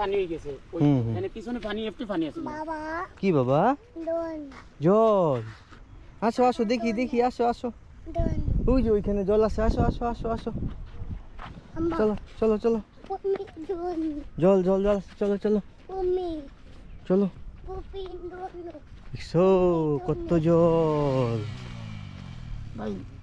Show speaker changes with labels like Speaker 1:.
Speaker 1: পানি হয়ে গেছে পানি একটু পানি আছে
Speaker 2: কি বাবা জল আসো আসো দেখি দেখি আসো আসো ওই যে ওইখানে জল আছে আসো আসো আসো আসো চলো চলো চলো
Speaker 3: জল জল জল চলো চলো চলো কত জল